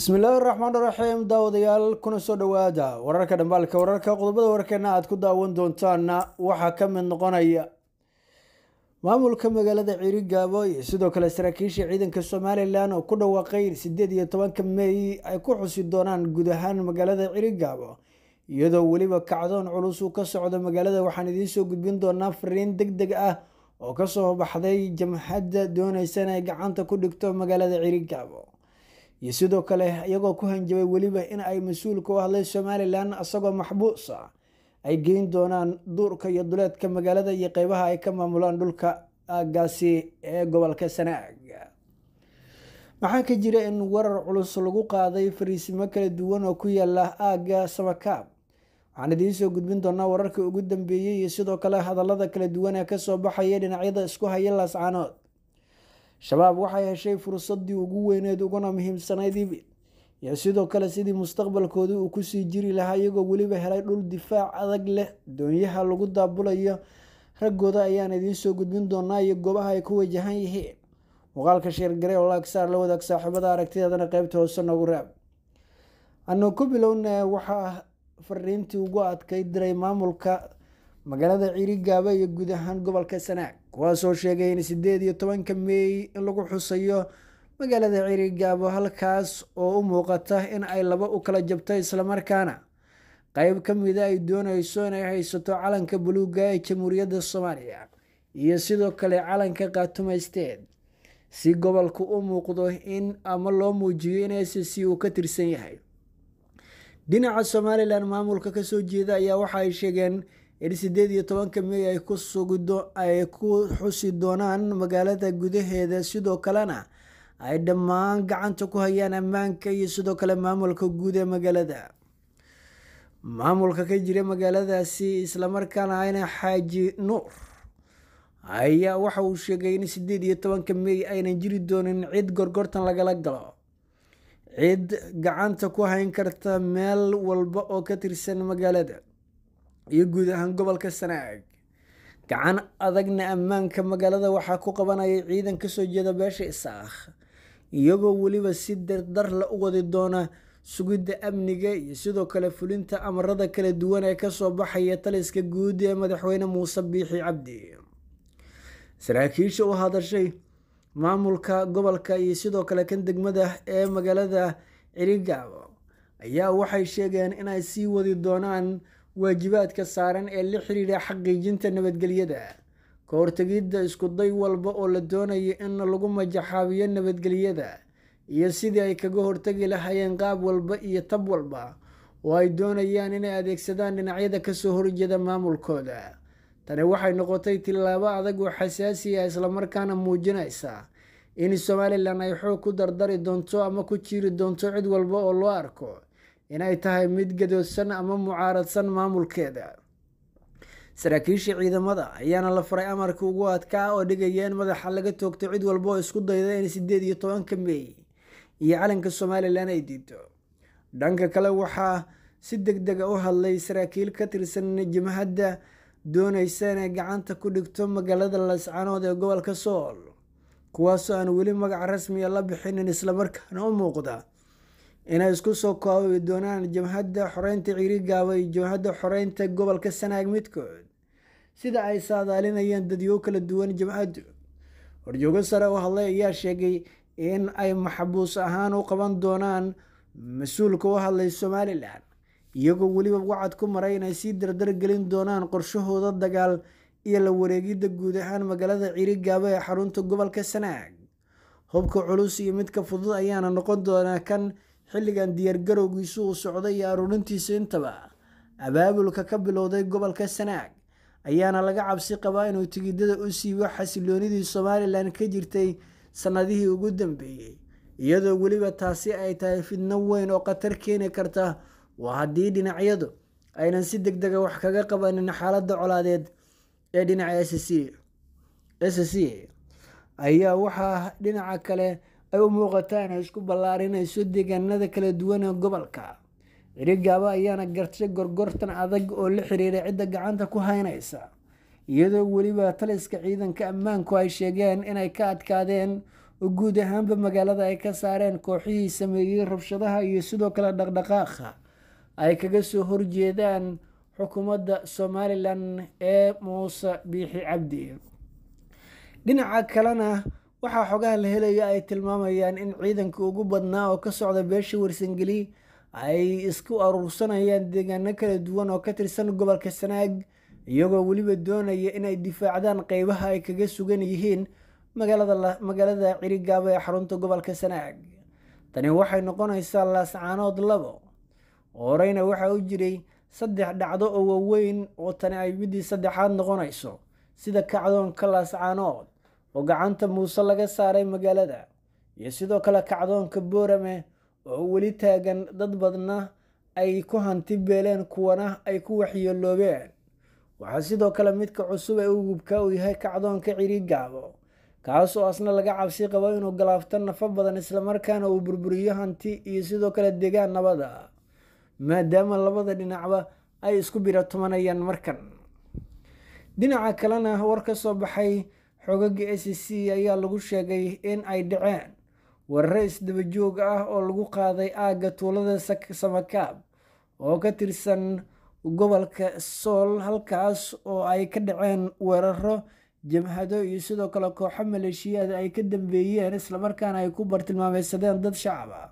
bismillaahi raxmaan raxiim daawadayaal kuna soo dhowaada wararka dhambaalka wararka qodobada warkeena aad ku daawan doontaanna waxaa ka mid noqonaya maamulka magaalada cirigaabo iyo sidoo kale saraakiisha ciidanka somalilan oo ku dhawaaqay in sideed iyo tobanka meey ay ku xusi doonaan guud ahaan magaalada ciirigaabo iyadoo weliba kacdoon culus uu ka socdo magaalada waxaan idiin soo gudbin doonaa fariin deg deg ah oo kasoo baxday jamhadda dooneysa ay gacanta ku dhigto magaalada cirigaabo iyo sidoo kale iyagoo ku hanjabay weliba in ay mas-uul ka u hadlay somalilan isagoo maxbuus ah ay geyn doonaan duurka iyo duleedka magaalada iyo qeybaha ay ka maamulaan dhulka gaasi ee gobolka sanaag maxaa ka jira in warar culus lagu qaaday fariisimo kala duwan oo ku yaala aagga samakaab waxaan idiin soo gudbin doonaa wararkii ugu dambeeyey iyo sidoo kale hadallada kala duwan ee kasoo baxaya dhinacyada isku haya laascaanood shabaab waxay heshay fursadii ugu weyneed uguna muhiimsanaydii iyo sidoo kale sidii mustaqbalkoodii uu kusii jiri lahaa iyagoo weliba helay dhul difaac adag leh doonyaha lagu daabulayo raggooda ayaan idiin soo gudbin doonaa iyo goobaha ay ku wajahan yihiin muuqaalka sheergare oo laagsaar la wadaag saaxiibada aragtideedana qeybta hoose noogu raab anoo ku bilowna waxaa fariintii ugu adkay diray maamulka magaalada ciiri gaaba iyo guud ahaan gobolka sanaag kuwaasoo sheegay in sideed iyo tobanka meey in lagu xusayo magaalada cirigaabo halkaas oo u muuqata in ay laba u kala jabto islamarkaana qeyb ka mida ah ay doonayso inay haysato calanka buluuga ee jamhuuriyadda soomaaliya iyo sidoo kale calanka qaatumaysteed si gobolku u muuqdo in ama loo muujiyo in s c uu ka tirsan yahay dhinaca somalilan maamulka kasoo jeeda ayaa waxa ay sheegeen in sideed iyo tobanka mey ay ku xusi doonaan magaalada gudaheeda sidoo kalena ay dhammaan gacanta ku hayaan ammaanka iyo sidoo kale maamulka guud ee magaalada maamulka ka jira magaaladaasi islamarkaana ayna xaaji nuur ayaa waxa uu sheegay in sideed iyo tobanka mey aynan jiri doonin cid gorgortan lagala galo cid gacanta ku hayn karta meel walba oo ka tirsan magaalada iyo guud ahaan gobolka sanaag gacan adagna ammaanka magaalada waxaa ku qabanayay ciidan kasoo jeeda beesha isaakh iyagoo weliba si dardar la u wadi doona sugidda amniga iyo sidoo kale fulinta amarada kala duwan ee kasoo baxaya taliska guud ee madaxweyne muuse biixi cabdi saraakiisha u hadashay maamulka gobolka iyo sidoo kale kan degmada ee magaalada cirigaabo ayaa waxay sheegeen inay sii wadi doonaan waajibaadka saaran ee la xidhiidha xaqiijinta nabadgelyada kahortegidda iskuday walba oo la doonayo in lagu majaxaabiyo nabadgelyada iyo sidii ay kaga hortegi lahaayeen qaab walba iyo tab walba oo ay doonayaan inay adeegsadaan dhinacyada kasoo horjeeda maamulkooda tani waxay noqotay tilaabo adag oo xasaasi ah islamarkaana muujinaysa in somalilan ay xoog ku dardari doonto ama ku jiiri doonto cid walba oo loo arko inay tahay mid gadoodsan ama mucaaradsan maamulkeeda saraakiishii ciidamada ayaana la faray amarka ugu adkaa oo dhigaya in madaxa laga toogto cid walba oo isku dayda in sideed iyo tobanka meey iyo calanka somalilan ay diido dhanka kale waxaa si deg dega ah u hadlay saraakiil ka tirsan jimhadda doonaysa inay gacanta ku dhigto magaalada lascanood ee gobolka sool kuwaasoo aan weli magac rasmiya ah la bixinin islamarkaana u muuqda inay isku soo koobi doonaan jamhadda xoreynta gaabo iyo jamhadda xoreynta gobolka sanaag midkood sida ay saadaalinayeen dadyo kala duwan jamcaddu horjoogo sare u hadlay ayaa sheegay in ay maxbuus ahaan u qaban doonaan mas-uulka u hadlay somalilan iyagoo weliba wacad ku maray inay sii dardar gelin doonaan qorshahooda dagaal iyo la wareegidda guud ahaan magaalada cirigaaba ee xarunta gobolka sanaag hubka culus iyo midka fudud ayaana noqon doonaa kan xilligan diyaargarowgiisu uu socday iyo aruurintiisa intaba abaabulka ka bilowday gobolka sanaag ayaana laga cabsi qabaa inuu tigidada u siibo xasiloonidii somalilan ka jirtay sannadihii ugu dambeeyey iyadoo weliba taasi ay tahay fidno weyn oo khatar keeni karta waa haddii dhinacyadu aynan si deg dega wax kaga qabanin xaaladda colaadeed ee dhinaca s c ayaa waxaa dhinaca kale ay u muuqataan ay isku ballaarinayso deegaanada kala duwan ee gobolka ciri ayaana gartay gorgortan adag oo la xiriira cidda gacanta ku haynaysa iyadoo weliba taliska ciidanka ammaanku ay sheegeen inay ka adkaadeen oo guud ahaanba magaalada ay ka saareen kooxihii sameeyey rabshadaha iyo sidoo kale dhaqdhaqaaqa ay kaga soo horjeedaan xukuumadda somalilan ee muuse biixi cabdi dhinaca kalena waxaa xogaha la helaya ay tilmaamayaan in ciidanka ugu badnaa oo ka socda beesha warsangeli ay isku aruursanayaan deegaano kala duwan oo ka tirsan gobolka sanaag iyagoo weliba doonaya inay difaacdaan qeybaha ay kaga sugan yihiin magaalada cirigaabo ee xarunta gobolka sanaag tani waxay noqonaysaa laascaanood labo horeyna waxaa u jiray saddex dhacdo oo waaweyn oo tani ay middii saddexaad noqonayso sida kacdoonka laascaanood oo gacanta muuse laga saaray magaalada iyo sidoo kale kacdoonka boorame oo weli taagan dad badna ay ku hanti beeleen kuwana ay ku waxyeelloobeen waxaa sidoo kale midka cusub ee ugubka uu yahay kacdoonka ciriigaabo kaas oo asna laga cabsi qabo inuu galaafto nafo badan islamarkaana uu burburiyo hanti iyo sidoo kale degaan nabada maadaama labada dhinacba ay isku bira tumanayaan markan dhinaca kalena war ka soo baxay xoogagii s c ayaa lagu sheegay in ay dhaceen warare isdabajoog ah oo lagu qaaday aagga tuulada samakaab oo ka tirsan gobolka sool halkaas oo ay ka dhaceen weeraro jabhado iyo sidoo kale kooxo maleeshiyada ay ka dambeeyeen islamarkaana ay ku bartilmaameysadeen dad shacab ah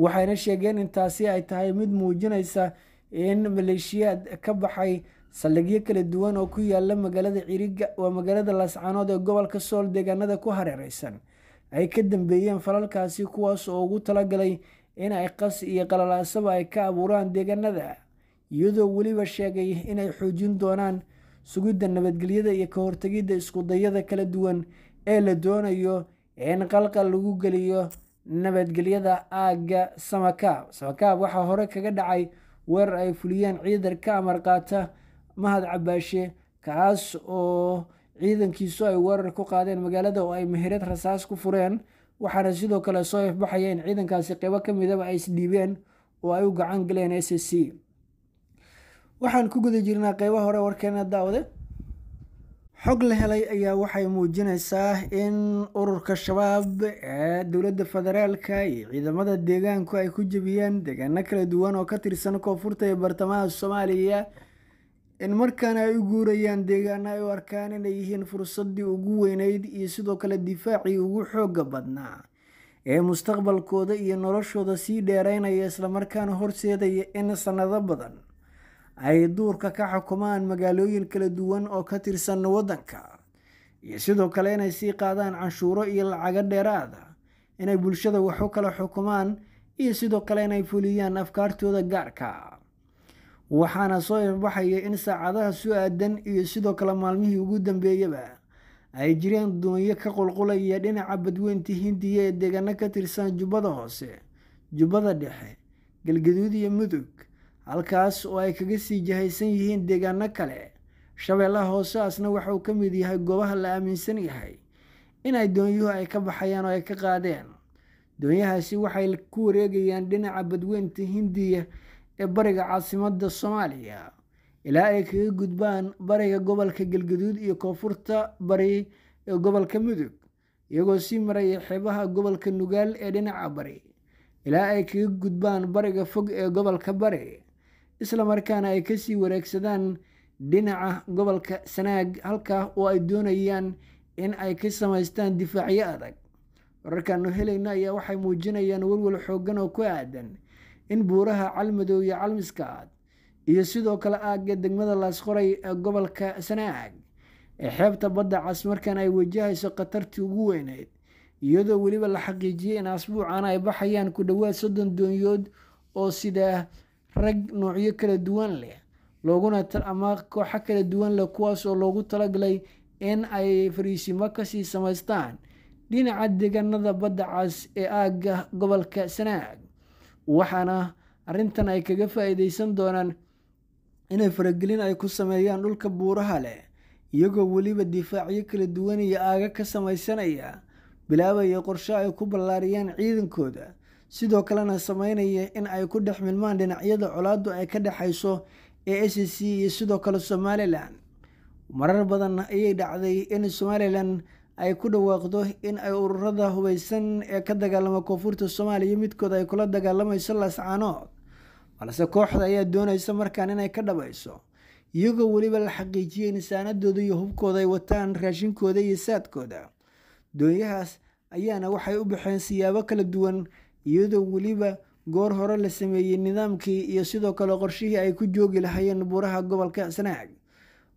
waxayna sheegeen in taasi ay tahay mid muujinaysa in maleeshiyaad ka baxay saldhigyo kala duwan oo ku yaala magaalada cirigga waa magaalada laascanood ee gobolka sool deegaanada ku hareereysan ay ka dambeeyeen falalkaasi kuwaas oo ugu talagalay in ay qas iyo qalalaasaba ay ka abuuraan deegaanada iyadoo weliba sheegay inay xoojin doonaan sugidda nabadgelyada iyo ka hortegidda iskudayada kala duwan ee la doonayo in qalqal lagu geliyo nabadgelyada aagga samakaab samakaab waxaa hore kaga dhacay weerar ay fuliyeen ciidanka amar qaata mahad cabaashe kaas oo ciidankiisu ay weerar ku qaadeen magaalada oo ay meherad rasaas ku fureen waxaana sidoo kale soo ifbaxaya in ciidankaasi qeybo ka midaba ah ay isdhiibeen oo ay u gacan galeen s c waxaan ku guda jirnaa qeybo hore warkeena daawade xog la helay ayaa waxay muujinaysaa in ururka shabaab ee dowladda federaalka iyo ciidamada deegaanku ay ku jebiyeen deegaano kala duwan oo ka tirsan koonfurta ee bartamaha soomaaliya in markaan ay u guurayaan deegaana ay u arkaan inay yihiin fursaddii ugu weynayd iyo sidoo kale difaacii ugu xoogga badnaa ee mustaqbalkooda iyo noloshooda sii dheeraynaya islamarkaana horseedaya in sannado badan ay duurka ka xukumaan magaalooyin kala duwan oo ka tirsan waddanka iyo sidoo kale inay sii qaadaan canshuuro iyo lacago dheeraada ah, inay bulshada wax u kala xukumaan iyo sidoo kale inay fuliyaan afkaartooda gaarka ah waxaana soo ifbaxaya in saacadaha su-aadan iyo sidoo kale maalmihii ugu dambeeyaba ay jireen doonyo ka qulqulaya dhinaca badweynta hindiya ee deegaano ka tirsan jubbada hoose jubbada dhexe galgaduud iyo mudug halkaas oo ay kaga sii jahaysan yihiin deegaano kale shabeellaha hoose asna ka mid yahay goobaha la aaminsan yahay inay doonyuhu ay ka baxayaan oo ay ka qaadeen doonyahaasi waxay ku wareegayaan dhinaca badweynta hindiya ee bariga caasimadda soomaaliya ilaa ay kaga gudbaan bariga gobolka galgaduud iyo koonfurta bari ee gobolka mudug iyagoo sii maraya xeebaha gobolka nugaal ee dhinaca bari ilaa ay kaga gudbaan bariga fog ee gobolka bari islamarkaana ay kasii wareegsadaan dhinaca gobolka sanaag halkaa oo ay doonayaan in ay ka samaystaan difaacyo adag wararkaanu helayna ayaa waxay muujinayaan walwal xooggan oo ku aadan in buuraha calmadow iyo calmiskaad iyo sidoo kale aagga degmada laasqoray ee gobolka sanaag ee xeebta badda cas markan ay wajahayso khatartii ugu weyneyd iyadoo weliba la xaqiijiyey in asbuucan ay baxayaan ku dhowaad soddon doonyood oo sidaa rag noocyo kala duwan leh looguna ama kooxo kala duwan leh kuwaas oo loogu talagalay in ay fariisimo kasii samaystaan dhinaca deegaanada badda cas ee aagga gobolka sanaag waxaana arrintan ay kaga faa'iideysan doonaan inay faragelin ay ku sameeyaan dhulka buuraha leh iyagoo weliba difaacyo kala duwan iyo aaga ka samaysanaya bilaabaya qorshe ay ku ballaariyaan ciidankooda sidoo kalena sameynaya in ay ku dhex milmaan dhinacyada colaaddu ay ka dhexayso ee s c iyo sidoo kale somalilan marar badan ayay dhacday in somalilan ay ku dhawaaqdo in ay ururada hubaysan ee ka dagaalama koonfurta soomaaliya midkood ay kula dagaalamayso laascaanood balse kooxda ayaa doonaysa markaan inay ka dhabayso iyagoo weliba la xaqiijiyay nisaanadooda iyo hubkooda ay wataan raashinkooda iyo saadkooda doonyahaas ayaana waxay u baxeen siyaabo kala duwan iyadoo weliba goor hore la sameeyey nidaamkii iyo sidoo kale qorshihii ay ku joogi lahayeen buuraha gobolka sanaag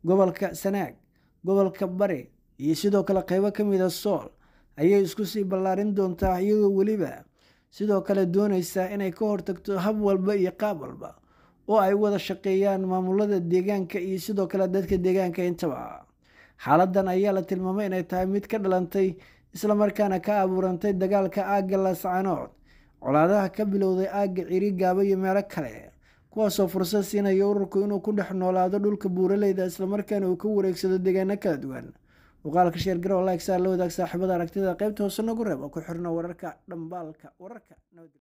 gobolka sanaag gobolka bari iyo sidoo kale qaybo ka mid a ah sool ayay isku sii ballaarin doontaa iyadoo weliba sidoo kale doonaysaa inay ka hortagto hab walba iyo qaab walba oo ay wada shaqeeyaan maamulada deegaanka iyo sidoo kale dadka deegaanka intaba xaaladan ayaa la tilmaamay inay tahay mid ka dhalantay isla markaana ka abuurantay dagaalka aagga laascaanood colaadaha ka bilowday aagga ciri gaaba iyo meelo kale kuwaasoo fursad siinaya ururku inuu ku dhex noolaado dhulka buuraleyda islamarkaana uu ka wareegsado deegaano kala duwan muuqaalka sheer garow like saa la wadaag saaxiibada aragtida qaybta hoose nagu reeb oo ku xirno wararka dhambaalka wararka